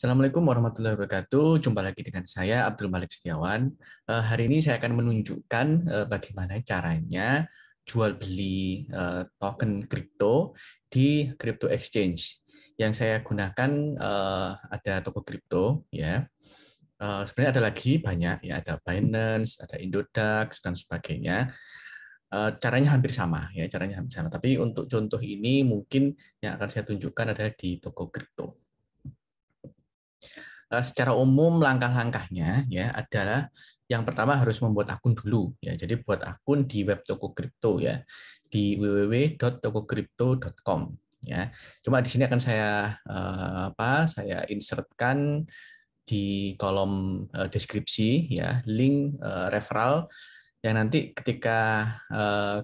Assalamualaikum warahmatullahi wabarakatuh. Jumpa lagi dengan saya Abdul Malik Setiawan. Eh, hari ini saya akan menunjukkan eh, bagaimana caranya jual beli eh, token kripto di crypto exchange. Yang saya gunakan ada toko kripto ya. sebenarnya ada lagi banyak ya ada Binance, ada Indodax dan sebagainya. caranya hampir sama ya, caranya hampir sama. Tapi untuk contoh ini mungkin yang akan saya tunjukkan adalah di toko kripto. Eh, secara umum langkah-langkahnya ya adalah yang pertama harus membuat akun dulu ya. Jadi buat akun di web toko kripto ya di www.tokocrypto.com ya. Cuma di sini akan saya eh, apa? Saya insertkan di kolom eh, deskripsi ya link referral yang nanti ketika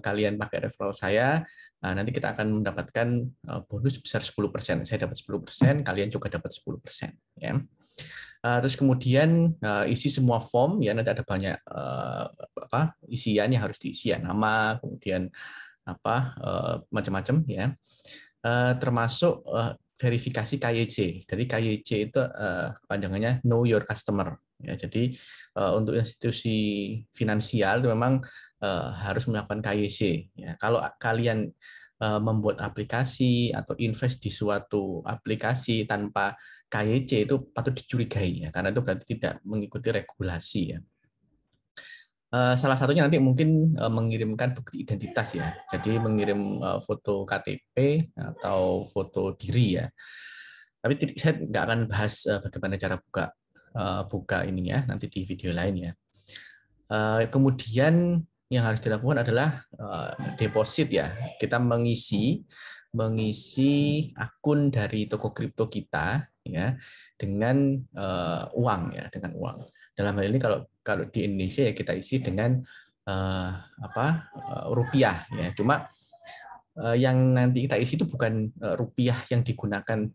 kalian pakai referral saya nanti kita akan mendapatkan bonus besar 10%. Saya dapat 10%, kalian juga dapat 10% ya. Eh, terus kemudian eh, isi semua form ya nanti ada banyak uh, apa isian yang harus diisi ya nama kemudian apa macam-macam ya termasuk verifikasi KYC. Jadi KYC itu panjangnya Know Your Customer. Ya, jadi untuk institusi finansial itu memang harus melakukan KYC. Ya, kalau kalian membuat aplikasi atau invest di suatu aplikasi tanpa KYC itu patut dicurigai ya karena itu berarti tidak mengikuti regulasi ya. Eh, salah satunya nanti mungkin eh, mengirimkan bukti identitas ya, jadi mengirim eh, foto KTP atau foto diri ya. Tapi saya nggak akan bahas bagaimana cara buka buka ininya nanti di video lain ya. Kemudian yang harus dilakukan adalah eh, deposit ya. Kita mengisi mengisi akun dari toko kripto kita ya dengan uh, uang ya dengan uang. Dalam hal ini kalau kalau di Indonesia ya kita isi dengan uh, apa uh, rupiah ya. Cuma uh, yang nanti kita isi itu bukan uh, rupiah yang digunakan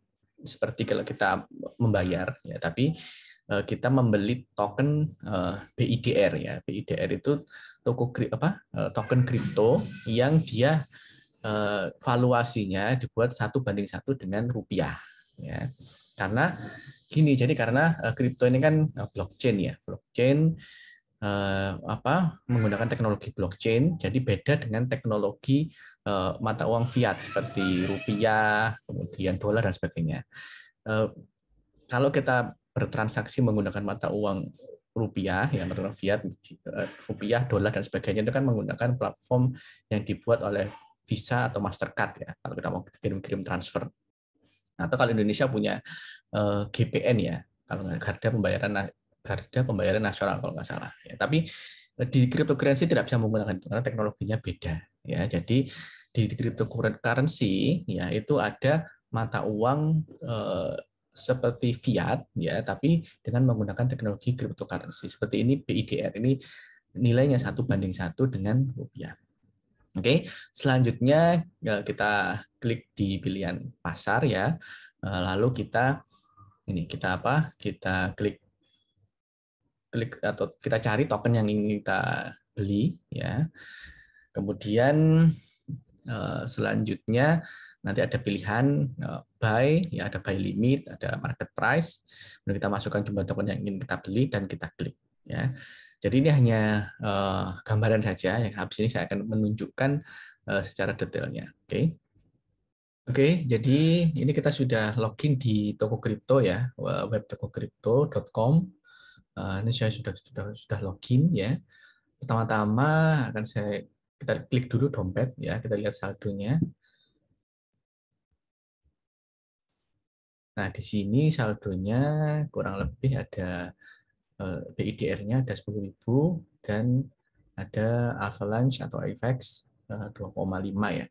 seperti kalau kita membayar ya, tapi Eh, kita membeli token eh, BIDR ya. BIDR itu toko apa eh, token kripto yang dia valuasinya dibuat satu banding satu dengan rupiah ya. Karena gini, jadi karena kripto ini kan blockchain ya, blockchain apa menggunakan teknologi blockchain jadi beda dengan teknologi mata uang fiat seperti rupiah kemudian dolar dan sebagainya kalau kita bertransaksi menggunakan mata uang rupiah ya mata uang fiat eh, rupiah dolar dan sebagainya itu kan menggunakan platform yang dibuat oleh Visa atau Mastercard ya kalau kita mau kirim-kirim transfer nah, atau kalau Indonesia punya eh, GPN ya kalau nggak garda pembayaran nah, garda pembayaran nasional kalau nggak salah ya tapi eh, di cryptocurrency tidak bisa menggunakan itu karena teknologinya beda ya jadi di cryptocurrency ya itu ada mata uang seperti fiat ya tapi dengan menggunakan teknologi cryptocurrency seperti ini BIDR ini nilainya satu banding satu dengan rupiah. Oke, okay. selanjutnya ya, kita klik di pilihan pasar ya. E, lalu kita ini kita apa? Kita klik klik atau kita cari token yang ingin kita beli ya. Kemudian e, selanjutnya nanti ada pilihan e, buy, ya ada buy limit, ada market price. Kemudian kita masukkan jumlah token yang ingin kita beli dan kita klik. Ya. Jadi ini hanya e, gambaran saja. Yang habis ini saya akan menunjukkan e, secara detailnya. Oke. Okay. Oke, okay, jadi ini kita sudah login di toko kripto ya, web Uh, ini saya sudah sudah sudah login ya. Pertama-tama akan saya kita klik dulu dompet ya, kita lihat saldonya. Nah, di sini saldonya kurang lebih ada eh, BIDR-nya ada 10.000 dan ada Avalanche atau IFX eh, 2,5 ya.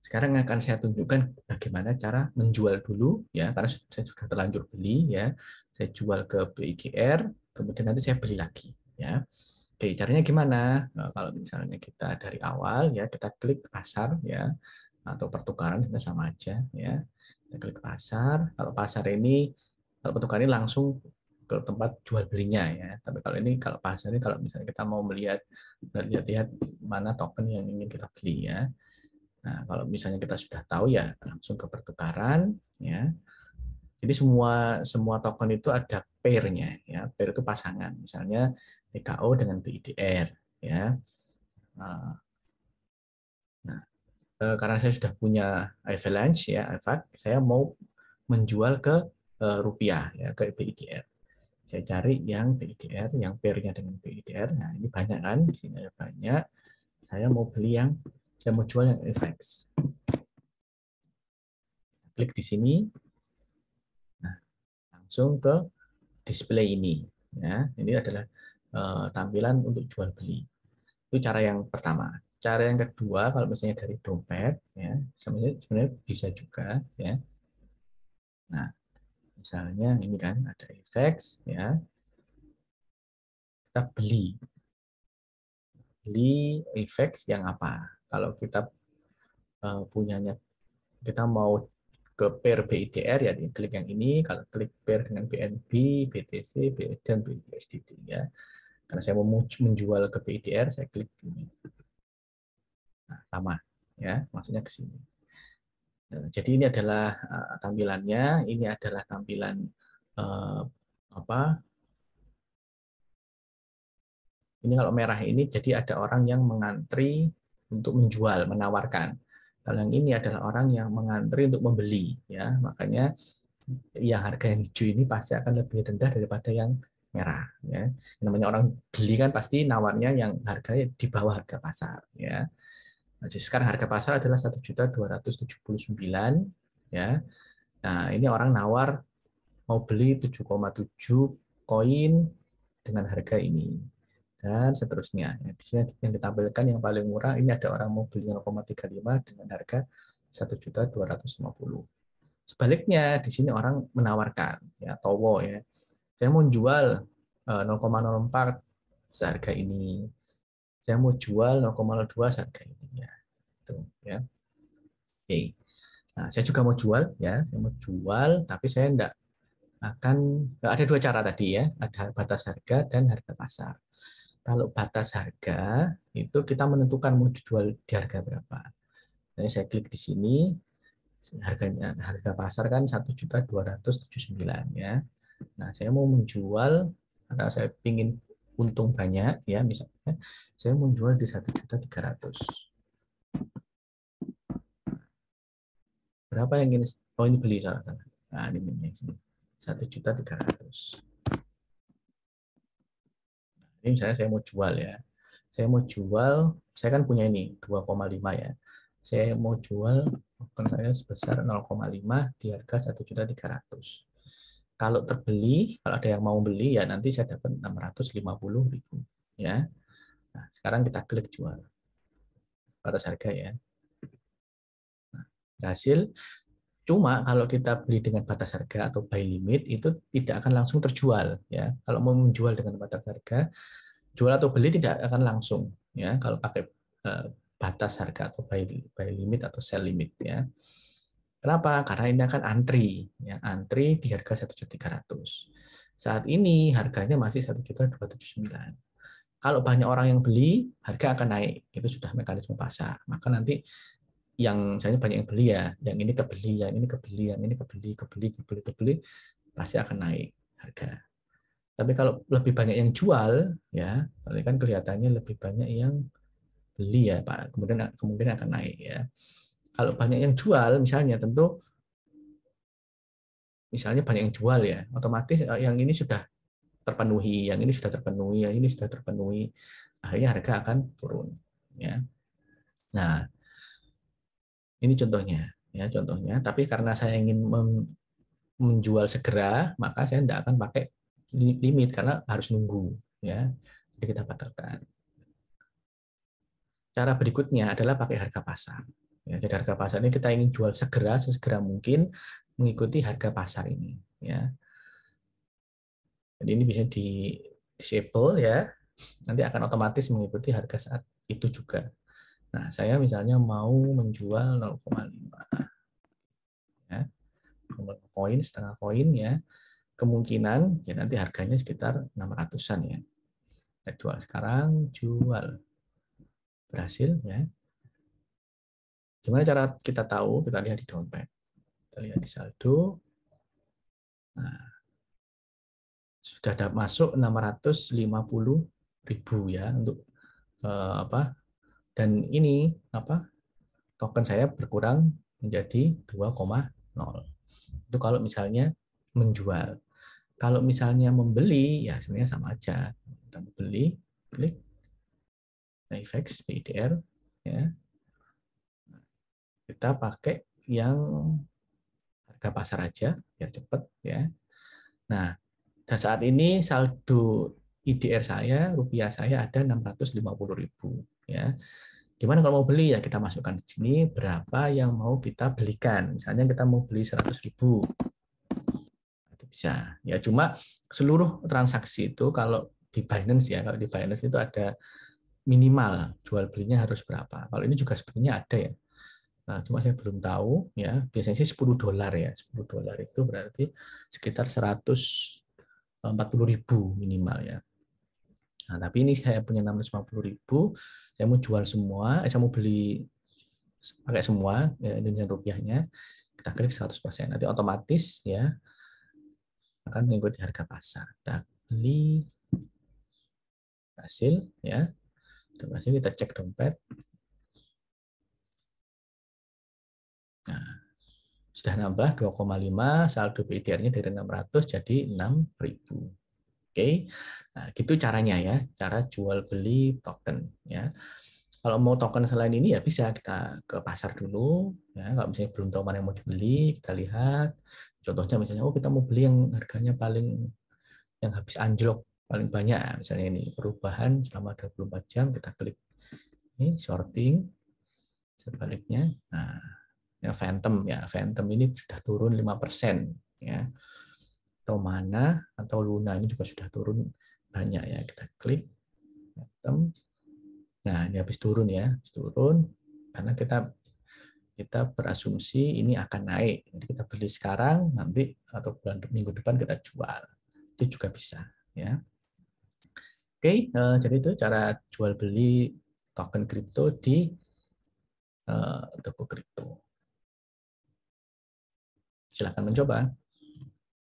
Sekarang akan saya tunjukkan bagaimana cara menjual dulu ya, karena saya sudah terlanjur beli ya. Saya jual ke BIDR, kemudian nanti saya beli lagi ya. Oke, caranya gimana? Nah, kalau misalnya kita dari awal ya kita klik pasar ya atau pertukaran sama aja ya. Kita klik pasar. Kalau pasar ini, kalau petukannya langsung ke tempat jual belinya ya. Tapi kalau ini kalau pasar ini kalau misalnya kita mau melihat melihat lihat mana token yang ingin kita beli ya. Nah, kalau misalnya kita sudah tahu ya langsung ke pertukaran ya. Jadi semua semua token itu ada pairnya ya. Pair itu pasangan. Misalnya TKO dengan TIDR ya. Ah, Eh, karena saya sudah punya Avalanche ya Avac, saya mau menjual ke eh, rupiah ya ke BIDR. Saya cari yang BIDR, yang pairnya dengan BIDR. Nah ini banyak kan, di sini ada banyak. Saya mau beli yang, saya mau jual yang FX. Klik di sini, nah, langsung ke display ini. Ya, ini adalah eh, tampilan untuk jual beli. Itu cara yang pertama cara yang kedua kalau misalnya dari dompet ya sebenarnya bisa juga ya nah misalnya ini kan ada effects ya kita beli beli effects yang apa kalau kita uh, punyanya kita mau ke pair BIDR ya klik yang ini kalau klik per dengan BNB, BTC, BN, dan BUSD ya. Karena saya mau menjual ke BIDR saya klik ini. Nah, sama ya, maksudnya ke sini. Eh, jadi ini adalah eh, tampilannya, ini adalah tampilan eh, apa? Ini kalau merah ini jadi ada orang yang mengantri untuk menjual, menawarkan. Kalau yang ini adalah orang yang mengantri untuk membeli, ya. Makanya yang harga yang hijau ini pasti akan lebih rendah daripada yang merah ya namanya orang beli kan pasti nawarnya yang harganya di bawah harga pasar ya Nah, jadi sekarang harga pasar adalah 1.279 ya. Nah, ini orang nawar mau beli 7,7 koin dengan harga ini dan seterusnya. Ya, di sini yang ditampilkan yang paling murah ini ada orang mau beli 0,35 dengan harga 1.250. Sebaliknya di sini orang menawarkan ya towo ya. Saya mau jual 0,04 eh, seharga ini saya mau jual 0,02 harga ini ya. Itu ya. Oke. Nah, saya juga mau jual ya, saya mau jual tapi saya enggak akan ada dua cara tadi ya, ada batas harga dan harga pasar. Kalau batas harga itu kita menentukan mau dijual di harga berapa. Jadi saya klik di sini harganya harga pasar kan 1.279 ya. Nah, saya mau menjual karena saya ingin untung banyak ya misalnya saya menjual di satu juta tiga ratus berapa yang ini oh ini beli salah salah nah ini beli sini satu juta tiga ratus nah, ini misalnya saya mau jual ya saya mau jual saya kan punya ini 2,5 ya saya mau jual token saya sebesar 0,5 di harga satu juta tiga ratus kalau terbeli, kalau ada yang mau beli ya nanti saya dapat 650.000 ya. Nah, sekarang kita klik jual. Pada harga ya. Nah, hasil Cuma kalau kita beli dengan batas harga atau buy limit itu tidak akan langsung terjual ya. Kalau mau menjual dengan batas harga, jual atau beli tidak akan langsung ya kalau pakai eh, batas harga atau buy limit atau sell limit ya. Kenapa? Karena ini akan antri, ya antri di harga 1.300. Saat ini harganya masih 1.279. Kalau banyak orang yang beli, harga akan naik. Itu sudah mekanisme pasar. Maka nanti yang misalnya banyak yang beli ya, yang ini kebeli, yang ini kebeli, yang ini kebeli, kebeli, kebeli, kebeli, pasti akan naik harga. Tapi kalau lebih banyak yang jual, ya, kan kelihatannya lebih banyak yang beli ya, Pak. Kemudian kemungkinan akan naik ya. Kalau banyak yang jual misalnya tentu misalnya banyak yang jual ya, otomatis eh, yang ini sudah terpenuhi, yang ini sudah terpenuhi, yang ini sudah terpenuhi. Akhirnya harga akan turun ya. Nah, ini contohnya ya contohnya, tapi karena saya ingin menjual segera, maka saya tidak akan pakai limit karena harus nunggu ya. Jadi kita batalkan. Cara berikutnya adalah pakai harga pasar. Ya, jadi harga pasar ini kita ingin jual segera, sesegera mungkin mengikuti harga pasar ini. Ya. Jadi ini bisa di disable ya, nanti akan otomatis mengikuti harga saat itu juga. Nah, saya misalnya mau menjual 0,5 ya. koin setengah koin ya, kemungkinan ya nanti harganya sekitar 600-an ya. jual sekarang, jual berhasil ya. Gimana cara kita tahu? Kita lihat di dompet. Kita lihat di saldo. Nah, sudah ada masuk 650 ribu ya untuk eh, apa? Dan ini apa? Token saya berkurang menjadi 2,0. Itu kalau misalnya menjual. Kalau misalnya membeli, ya sebenarnya sama aja. Kita beli, klik, effects, PIDR, ya, kita pakai yang harga pasar aja biar cepet ya. Nah, dan saat ini saldo IDR saya, rupiah saya ada 650.000 ya. Gimana kalau mau beli ya kita masukkan di sini berapa yang mau kita belikan. Misalnya kita mau beli 100.000. Itu bisa. Ya cuma seluruh transaksi itu kalau di Binance ya, kalau di Binance itu ada minimal jual belinya harus berapa. Kalau ini juga sepertinya ada ya. Nah, cuma saya belum tahu ya. Biasanya sih 10 dolar ya. 10 dolar itu berarti sekitar eh, puluh ribu minimal ya. Nah, tapi ini saya punya puluh ribu. Saya mau jual semua, eh, saya mau beli pakai semua ya, Indonesia rupiahnya. Kita klik 100%. Nanti otomatis ya akan mengikuti harga pasar. Kita beli hasil ya. Terima kasih kita cek dompet. Sudah nambah 2,5, saldo BIDR-nya dari 600 jadi 6000 Oke, nah, gitu caranya ya, cara jual beli token. Ya, kalau mau token selain ini ya bisa kita ke pasar dulu. Ya, kalau misalnya belum tahu mana yang mau dibeli, kita lihat. Contohnya misalnya, oh kita mau beli yang harganya paling yang habis anjlok paling banyak, misalnya ini perubahan selama 24 jam kita klik ini sorting sebaliknya. Nah, ya Phantom ya Phantom ini sudah turun 5% ya atau mana atau Luna ini juga sudah turun banyak ya kita klik Phantom nah ini habis turun ya habis turun karena kita kita berasumsi ini akan naik jadi kita beli sekarang nanti atau bulan minggu depan kita jual itu juga bisa ya oke eh, jadi itu cara jual beli token kripto di eh, toko kripto Silahkan mencoba.